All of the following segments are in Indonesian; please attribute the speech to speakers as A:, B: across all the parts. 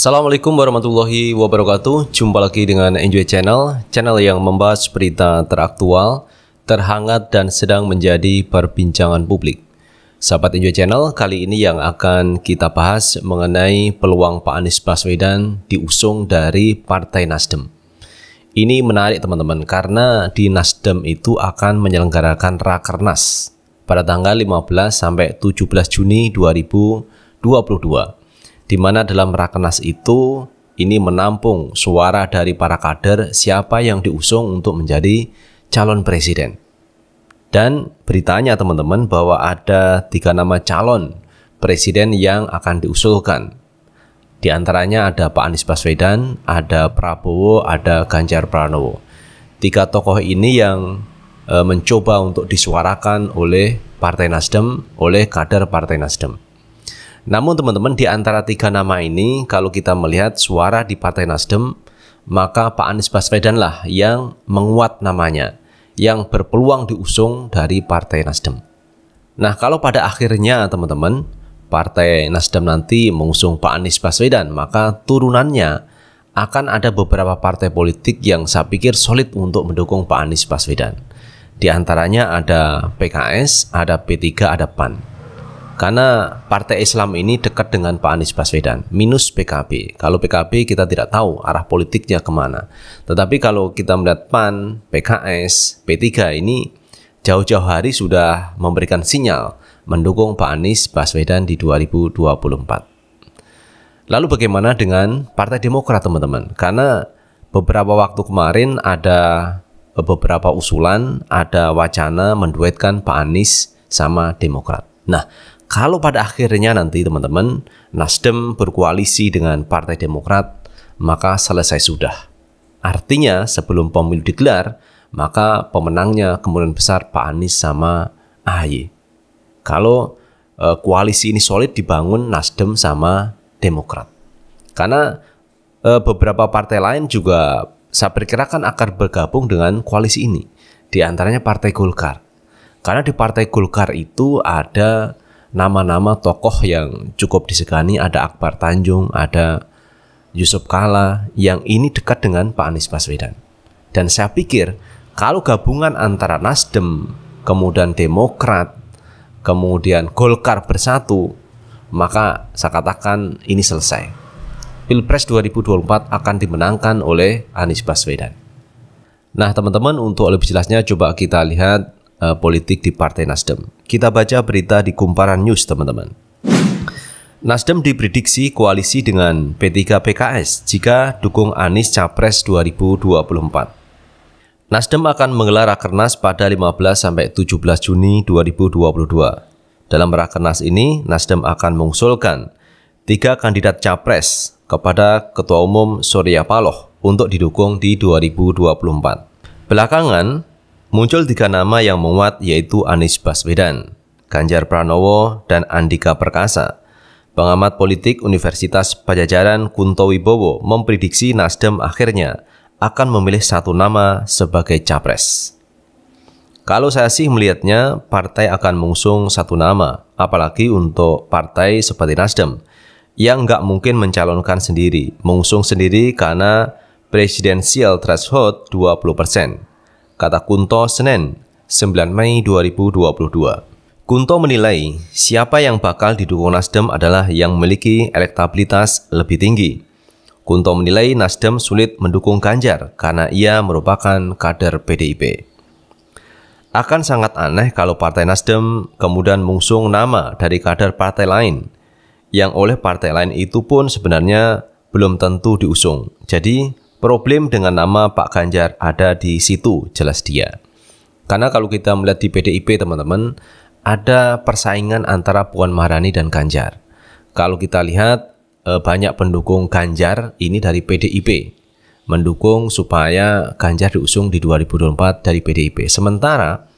A: Assalamualaikum warahmatullahi wabarakatuh. Jumpa lagi dengan Enjoy Channel, channel yang membahas berita teraktual, terhangat dan sedang menjadi perbincangan publik. Sahabat Enjoy Channel, kali ini yang akan kita bahas mengenai peluang Pak Anies Baswedan diusung dari Partai Nasdem. Ini menarik teman-teman karena di Nasdem itu akan menyelenggarakan Rakernas pada tanggal 15 sampai 17 Juni 2022 di mana dalam rakenas itu ini menampung suara dari para kader siapa yang diusung untuk menjadi calon presiden. Dan beritanya teman-teman bahwa ada tiga nama calon presiden yang akan diusulkan. Di antaranya ada Pak Anies Baswedan, ada Prabowo, ada Ganjar Pranowo. Tiga tokoh ini yang e, mencoba untuk disuarakan oleh Partai Nasdem, oleh kader Partai Nasdem. Namun teman-teman di antara tiga nama ini kalau kita melihat suara di Partai Nasdem maka Pak Anies Baswedan lah yang menguat namanya yang berpeluang diusung dari Partai Nasdem. Nah kalau pada akhirnya teman-teman Partai Nasdem nanti mengusung Pak Anies Baswedan maka turunannya akan ada beberapa partai politik yang saya pikir solid untuk mendukung Pak Anies Baswedan. Di antaranya ada PKS, ada P3, ada PAN. Karena partai Islam ini dekat dengan Pak Anies Baswedan, minus PKB. Kalau PKB kita tidak tahu arah politiknya kemana. Tetapi kalau kita melihat PAN, PKS, P3 ini jauh-jauh hari sudah memberikan sinyal mendukung Pak Anies Baswedan di 2024. Lalu bagaimana dengan Partai Demokrat teman-teman? Karena beberapa waktu kemarin ada beberapa usulan, ada wacana menduetkan Pak Anies sama Demokrat. Nah, kalau pada akhirnya nanti teman-teman Nasdem berkoalisi dengan Partai Demokrat, maka selesai sudah. Artinya sebelum pemilu digelar, maka pemenangnya kemudian besar Pak Anies sama AHY. Kalau e, koalisi ini solid dibangun Nasdem sama Demokrat. Karena e, beberapa partai lain juga saya perkirakan akan bergabung dengan koalisi ini. Di antaranya Partai Golkar. Karena di Partai Golkar itu ada nama-nama tokoh yang cukup disegani ada Akbar Tanjung, ada Yusuf Kala yang ini dekat dengan Pak Anies Baswedan. Dan saya pikir kalau gabungan antara Nasdem, kemudian Demokrat, kemudian Golkar bersatu, maka saya katakan ini selesai. Pilpres 2024 akan dimenangkan oleh Anies Baswedan. Nah, teman-teman, untuk lebih jelasnya coba kita lihat uh, politik di Partai Nasdem. Kita baca berita di Kumparan News, teman-teman. Nasdem diprediksi koalisi dengan P3 PKS jika dukung Anies Capres 2024. Nasdem akan menggelar Rakernas pada 15 sampai 17 Juni 2022. Dalam Rakernas ini, Nasdem akan mengusulkan tiga kandidat capres kepada Ketua Umum Surya Paloh untuk didukung di 2024. Belakangan, Muncul tiga nama yang menguat yaitu Anies Baswedan, Ganjar Pranowo, dan Andika Perkasa. Pengamat politik Universitas Pajajaran Kunto Wibowo memprediksi Nasdem akhirnya akan memilih satu nama sebagai capres. Kalau saya sih melihatnya, partai akan mengusung satu nama, apalagi untuk partai seperti Nasdem, yang nggak mungkin mencalonkan sendiri, mengusung sendiri karena presidensial threshold 20% kata Kunto Senen, 9 Mei 2022. Kunto menilai siapa yang bakal didukung Nasdem adalah yang memiliki elektabilitas lebih tinggi. Kunto menilai Nasdem sulit mendukung Ganjar karena ia merupakan kader PDIP. Akan sangat aneh kalau Partai Nasdem kemudian mengusung nama dari kader partai lain, yang oleh partai lain itu pun sebenarnya belum tentu diusung. Jadi, Problem dengan nama Pak Ganjar ada di situ, jelas dia. Karena kalau kita melihat di PDIP, teman-teman, ada persaingan antara Puan Maharani dan Ganjar. Kalau kita lihat, eh, banyak pendukung Ganjar ini dari PDIP, mendukung supaya Ganjar diusung di 2024 dari PDIP. Sementara,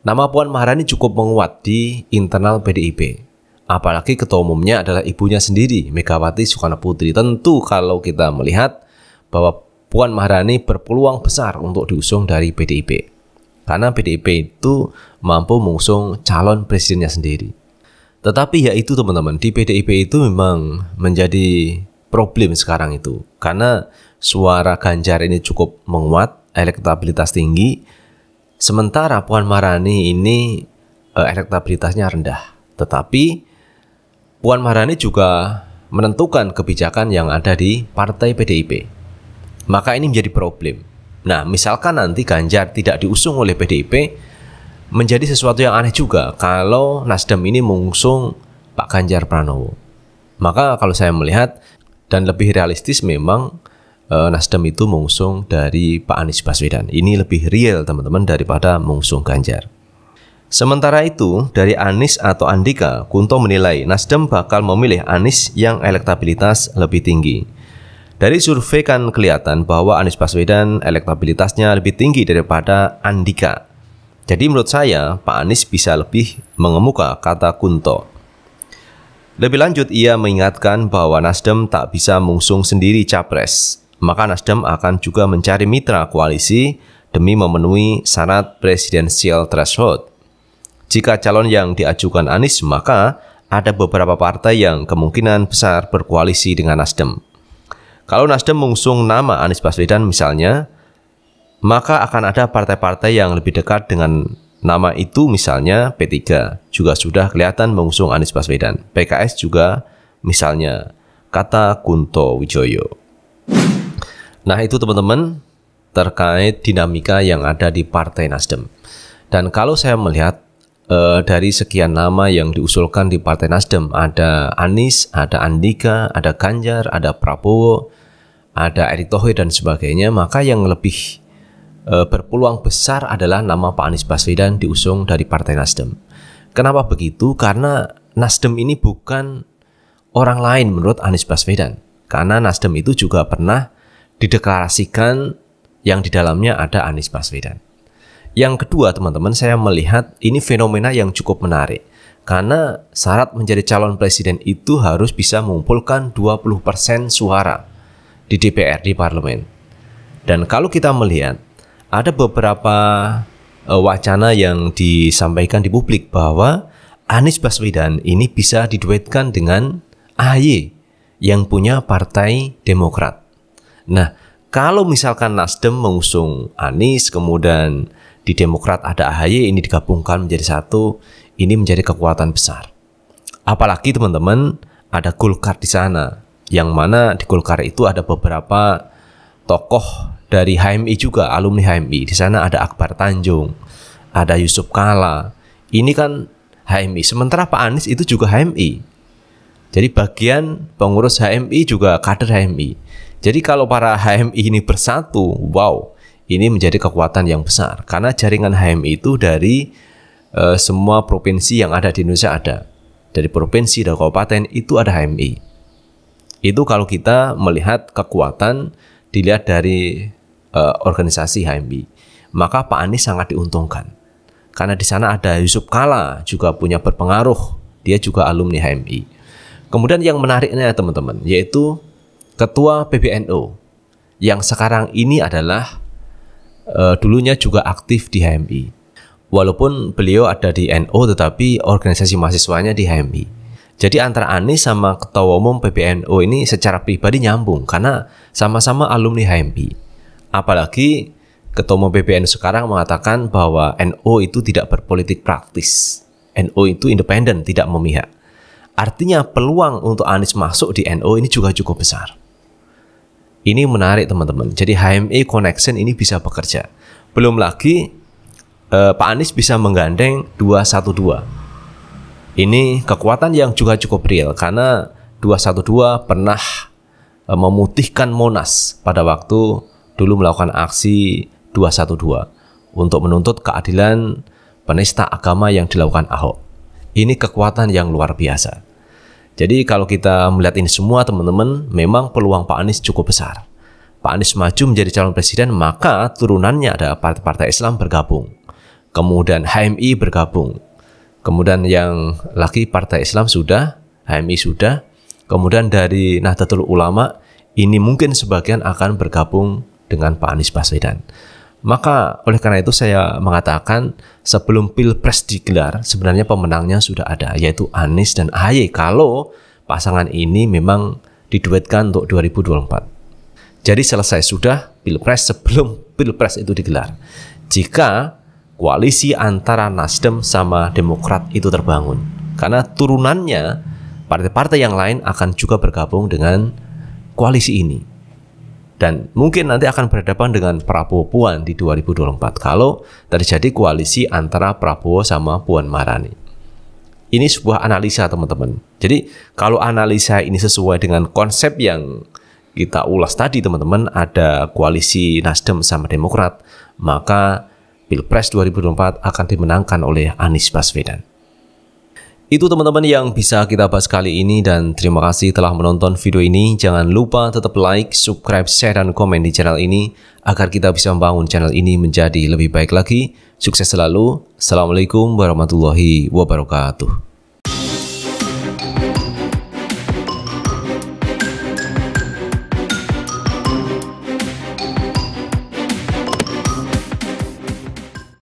A: nama Puan Maharani cukup menguat di internal PDIP apalagi ketua umumnya adalah ibunya sendiri Megawati Soekarno Putri. Tentu kalau kita melihat bahwa Puan Maharani berpeluang besar untuk diusung dari PDIP. Karena PDIP itu mampu mengusung calon presidennya sendiri. Tetapi ya itu teman-teman, di PDIP itu memang menjadi problem sekarang itu. Karena suara Ganjar ini cukup menguat, elektabilitas tinggi, sementara Puan Maharani ini eh, elektabilitasnya rendah. Tetapi Puan Maharani juga menentukan kebijakan yang ada di partai PDIP maka ini menjadi problem. Nah, misalkan nanti Ganjar tidak diusung oleh PDIP, menjadi sesuatu yang aneh juga kalau Nasdem ini mengusung Pak Ganjar Pranowo. Maka kalau saya melihat dan lebih realistis memang eh, Nasdem itu mengusung dari Pak Anies Baswedan. Ini lebih real teman-teman daripada mengusung Ganjar. Sementara itu, dari Anies atau Andika, Kunto menilai Nasdem bakal memilih Anies yang elektabilitas lebih tinggi. Dari survei kan kelihatan bahwa Anies Baswedan elektabilitasnya lebih tinggi daripada Andika. Jadi menurut saya Pak Anies bisa lebih mengemuka kata Kunto. Lebih lanjut ia mengingatkan bahwa Nasdem tak bisa mengusung sendiri capres, maka Nasdem akan juga mencari mitra koalisi demi memenuhi syarat presidensial threshold. Jika calon yang diajukan Anies, maka ada beberapa partai yang kemungkinan besar berkoalisi dengan Nasdem. Kalau Nasdem mengusung nama Anies Baswedan misalnya, maka akan ada partai-partai yang lebih dekat dengan nama itu misalnya P3 juga sudah kelihatan mengusung Anies Baswedan. PKS juga misalnya kata Kunto Wijoyo. Nah itu teman-teman terkait dinamika yang ada di Partai Nasdem. Dan kalau saya melihat e, dari sekian nama yang diusulkan di Partai Nasdem, ada Anies, ada Andika, ada Ganjar, ada Prabowo, ada Erick Thohir dan sebagainya, maka yang lebih e, berpeluang besar adalah nama Pak Anies Baswedan diusung dari Partai Nasdem. Kenapa begitu? Karena Nasdem ini bukan orang lain menurut Anies Baswedan. Karena Nasdem itu juga pernah dideklarasikan yang di dalamnya ada Anies Baswedan. Yang kedua, teman-teman, saya melihat ini fenomena yang cukup menarik. Karena syarat menjadi calon presiden itu harus bisa mengumpulkan 20% suara di DPR di parlemen. Dan kalau kita melihat ada beberapa e, wacana yang disampaikan di publik bahwa Anies Baswedan ini bisa diduetkan dengan AHY yang punya Partai Demokrat. Nah, kalau misalkan Nasdem mengusung Anies kemudian di Demokrat ada AHY ini digabungkan menjadi satu, ini menjadi kekuatan besar. Apalagi teman-teman ada Golkar di sana yang mana di Golkar itu ada beberapa tokoh dari HMI juga, alumni HMI. Di sana ada Akbar Tanjung, ada Yusuf Kala. Ini kan HMI. Sementara Pak Anies itu juga HMI. Jadi bagian pengurus HMI juga kader HMI. Jadi kalau para HMI ini bersatu, wow, ini menjadi kekuatan yang besar. Karena jaringan HMI itu dari e, semua provinsi yang ada di Indonesia ada. Dari provinsi dan kabupaten itu ada HMI. Itu kalau kita melihat kekuatan dilihat dari uh, organisasi HMI. Maka Pak Anies sangat diuntungkan. Karena di sana ada Yusuf Kala juga punya berpengaruh. Dia juga alumni HMI. Kemudian yang menariknya teman-teman yaitu ketua PBNO yang sekarang ini adalah uh, dulunya juga aktif di HMI. Walaupun beliau ada di NO tetapi organisasi mahasiswanya di HMI. Jadi antara Anies sama Ketua Umum PBNU ini secara pribadi nyambung karena sama-sama alumni HMI. Apalagi Ketua Umum PBNU sekarang mengatakan bahwa NU itu tidak berpolitik praktis. NU itu independen, tidak memihak. Artinya peluang untuk Anies masuk di NU ini juga cukup besar. Ini menarik teman-teman. Jadi HMI Connection ini bisa bekerja. Belum lagi eh, Pak Anies bisa menggandeng 212 ini kekuatan yang juga cukup real karena 212 pernah e, memutihkan Monas pada waktu dulu melakukan aksi 212 untuk menuntut keadilan penista agama yang dilakukan Ahok. Ini kekuatan yang luar biasa. Jadi kalau kita melihat ini semua teman-teman, memang peluang Pak Anies cukup besar. Pak Anies maju menjadi calon presiden, maka turunannya ada partai-partai Islam bergabung. Kemudian HMI bergabung, Kemudian yang laki Partai Islam sudah, HMI sudah. Kemudian dari Nahdlatul Ulama ini mungkin sebagian akan bergabung dengan Pak Anies Baswedan. Maka oleh karena itu saya mengatakan sebelum Pilpres digelar sebenarnya pemenangnya sudah ada yaitu Anies dan AHY kalau pasangan ini memang diduetkan untuk 2024. Jadi selesai sudah Pilpres sebelum Pilpres itu digelar. Jika koalisi antara Nasdem sama Demokrat itu terbangun. Karena turunannya partai-partai yang lain akan juga bergabung dengan koalisi ini. Dan mungkin nanti akan berhadapan dengan Prabowo Puan di 2024 kalau terjadi koalisi antara Prabowo sama Puan Marani. Ini sebuah analisa teman-teman. Jadi kalau analisa ini sesuai dengan konsep yang kita ulas tadi teman-teman ada koalisi Nasdem sama Demokrat, maka Pilpres 2024 akan dimenangkan oleh Anies Baswedan. Itu teman-teman yang bisa kita bahas kali ini dan terima kasih telah menonton video ini. Jangan lupa tetap like, subscribe, share, dan komen di channel ini agar kita bisa membangun channel ini menjadi lebih baik lagi. Sukses selalu. Assalamualaikum warahmatullahi wabarakatuh.